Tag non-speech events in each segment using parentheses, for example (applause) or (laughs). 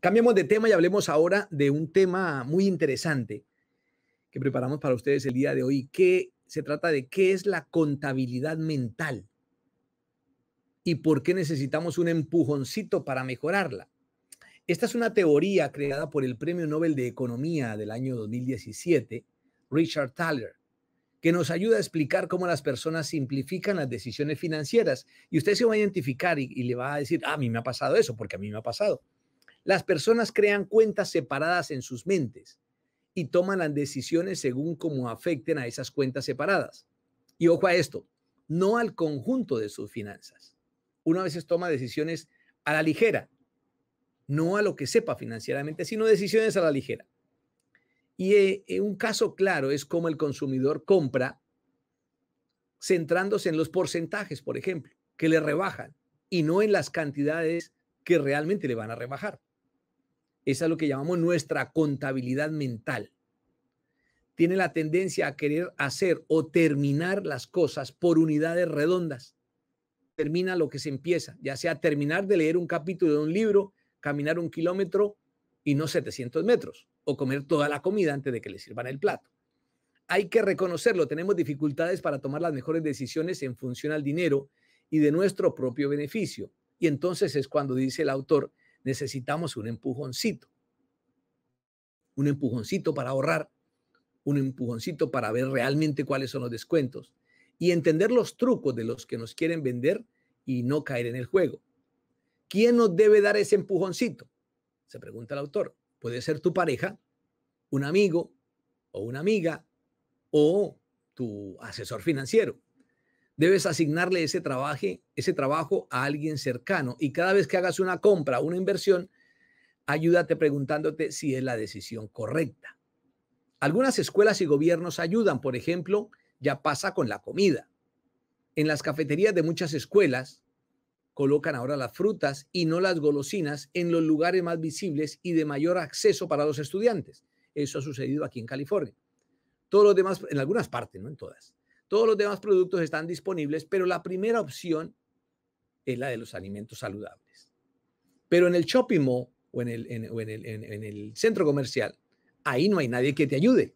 Cambiemos de tema y hablemos ahora de un tema muy interesante que preparamos para ustedes el día de hoy, que se trata de qué es la contabilidad mental y por qué necesitamos un empujoncito para mejorarla. Esta es una teoría creada por el Premio Nobel de Economía del año 2017, Richard Thaler, que nos ayuda a explicar cómo las personas simplifican las decisiones financieras. Y usted se va a identificar y, le va a decir, ah, a mí me ha pasado eso, porque a mí me ha pasado. Las personas crean cuentas separadas en sus mentes y toman las decisiones según cómo afecten a esas cuentas separadas. Y ojo a esto, no al conjunto de sus finanzas. Uno a veces toma decisiones a la ligera, no a lo que sepa financieramente, sino decisiones a la ligera. Y eh, eh, un caso claro es cómo el consumidor compra centrándose en los porcentajes, por ejemplo, que le rebajan y no en las cantidades que realmente le van a rebajar. Esa es lo que llamamos nuestra contabilidad mental. Tiene la tendencia a querer hacer o terminar las cosas por unidades redondas. Termina lo que se empieza, ya sea terminar de leer un capítulo de un libro, caminar un kilómetro y no 700 metros, o comer toda la comida antes de que le sirvan el plato. Hay que reconocerlo, tenemos dificultades para tomar las mejores decisiones en función al dinero y de nuestro propio beneficio. Y entonces es cuando dice el autor, necesitamos un empujoncito. Un empujoncito para ahorrar, un empujoncito para ver realmente cuáles son los descuentos y entender los trucos de los que nos quieren vender y no caer en el juego. ¿Quién nos debe dar ese empujoncito? Se pregunta el autor. Puede ser tu pareja, un amigo o una amiga o tu asesor financiero debes asignarle ese, ese trabajo a alguien cercano. Y cada vez que hagas una compra, una inversión, ayúdate preguntándote si es la decisión correcta. Algunas escuelas y gobiernos ayudan, por ejemplo, ya pasa con la comida. En las cafeterías de muchas escuelas colocan ahora las frutas y no las golosinas en los lugares más visibles y de mayor acceso para los estudiantes. Eso ha sucedido aquí en California. Todos los demás, en algunas partes, no en todas. Todos los demás productos están disponibles, pero la primera opción es la de los alimentos saludables. Pero en el shopping mall o en el, centro comercial, ahí no hay nadie que te ayude.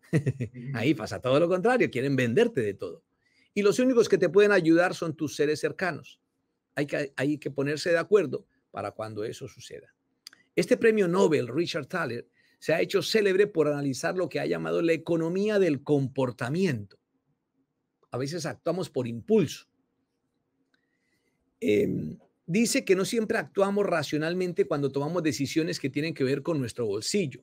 ahí pasa todo lo contrario, quieren venderte de todo. Y los únicos que te pueden ayudar son tus seres cercanos. Hay hay que ponerse de acuerdo para cuando eso suceda. Este premio Nobel, Richard Thaler, se ha hecho célebre por analizar lo que ha llamado la economía del comportamiento a veces actuamos por impulso. Em, dice que no siempre actuamos racionalmente cuando tomamos decisiones que tienen que ver con nuestro bolsillo.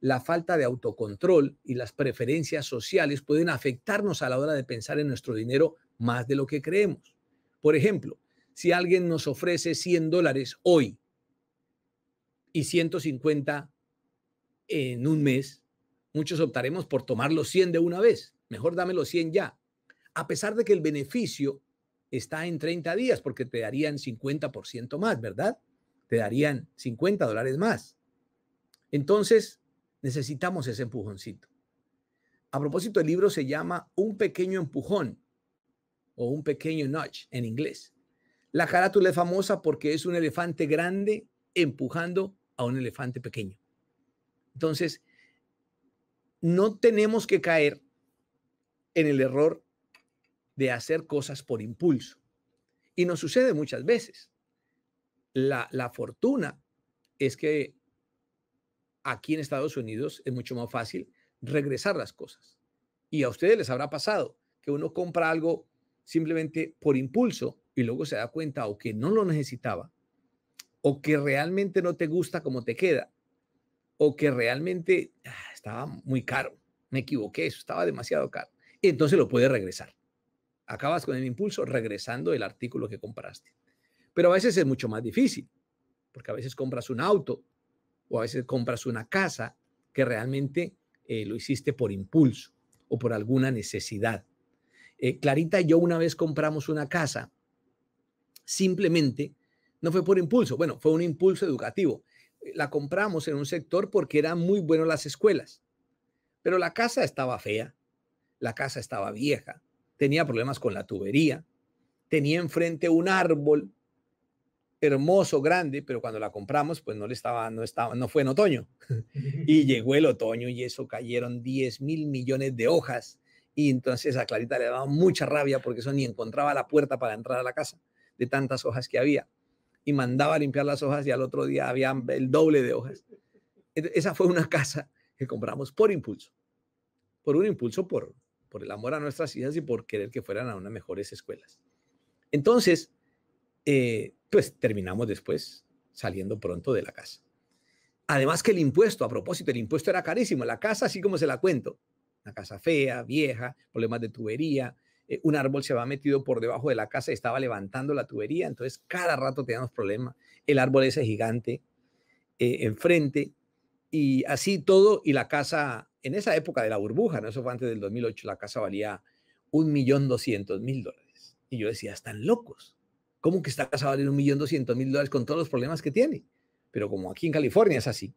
La falta de autocontrol y las preferencias sociales pueden afectarnos a la hora de pensar en nuestro dinero más de lo que creemos. Por ejemplo, si alguien nos ofrece 100 dólares hoy y 150 en un mes, muchos optaremos por tomar los 100 de una vez. Mejor dame los 100 ya a pesar de que el beneficio está en 30 días, porque te darían 50% más, ¿verdad? Te darían 50 dólares más. Entonces, necesitamos ese empujoncito. A propósito, el libro se llama Un pequeño empujón o un pequeño Notch en inglés. La carátula es famosa porque es un elefante grande empujando a un elefante pequeño. Entonces, no tenemos que caer en el error de hacer cosas por impulso. Y nos sucede muchas veces. La, fortuna es que aquí en Estados Unidos es mucho más fácil regresar las cosas. Y a ustedes les habrá pasado que uno compra algo simplemente por impulso y luego se da cuenta o que no lo necesitaba, o que realmente no te gusta como te queda, o que realmente ah, estaba muy caro, me equivoqué, eso estaba demasiado caro. y Entonces lo puede regresar acabas con el impulso regresando el artículo que compraste. Pero a veces es mucho más difícil, porque a veces compras un auto o a veces compras una casa que realmente eh, lo hiciste por impulso o por alguna necesidad. Eh, Clarita y yo una vez compramos una casa, simplemente no fue por impulso, bueno, fue un impulso educativo. Eh, la compramos en un sector porque eran muy buenas las escuelas, pero la casa estaba fea, la casa estaba vieja, tenía problemas con la tubería, tenía enfrente un árbol hermoso, grande, pero cuando la compramos, pues no le estaba, no estaba, no fue en otoño. (laughs) y llegó el otoño y eso cayeron 10 mil millones de hojas. Y entonces a Clarita le daba mucha rabia porque eso ni encontraba la puerta para entrar a la casa de tantas hojas que había. Y mandaba a limpiar las hojas y al otro día había el doble de hojas. Esa fue una (laughs) casa que compramos por impulso, por un impulso, por por el amor a nuestras hijas y por querer que fueran a unas mejores escuelas. Entonces, eh, pues terminamos después saliendo pronto de la casa. Además que el impuesto, a propósito, el impuesto era carísimo. La casa, así como se la cuento, una casa fea, vieja, problemas de tubería, eh, un árbol se había metido por debajo de la casa y estaba levantando la tubería, entonces cada rato teníamos problemas. El árbol ese gigante eh, enfrente y así todo, y la casa en esa época de la burbuja, ¿no? Eso fue antes del 2008, la casa valía 1.200.000 dólares. Y yo decía, están locos. ¿Cómo que esta casa vale 1.200.000 dólares con todos los problemas que tiene? Pero como aquí en California es así.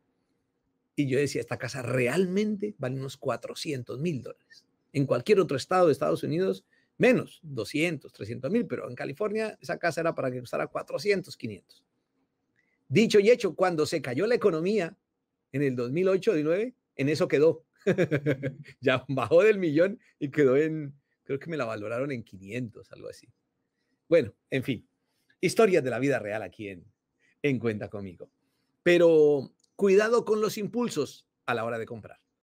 Y yo decía, esta casa realmente vale unos 400.000 dólares. En cualquier otro estado de Estados Unidos, menos, 200, 300 mil, pero en California esa casa era para que costara 400, 500. Dicho y hecho, cuando se cayó la economía en el 2008-2009, en eso quedó. (laughs) ya bajó del millón y quedó en, creo que me la valoraron en 500, algo así. Bueno, en fin, historias de la vida real aquí en, en Cuenta conmigo. Pero cuidado con los impulsos a la hora de comprar.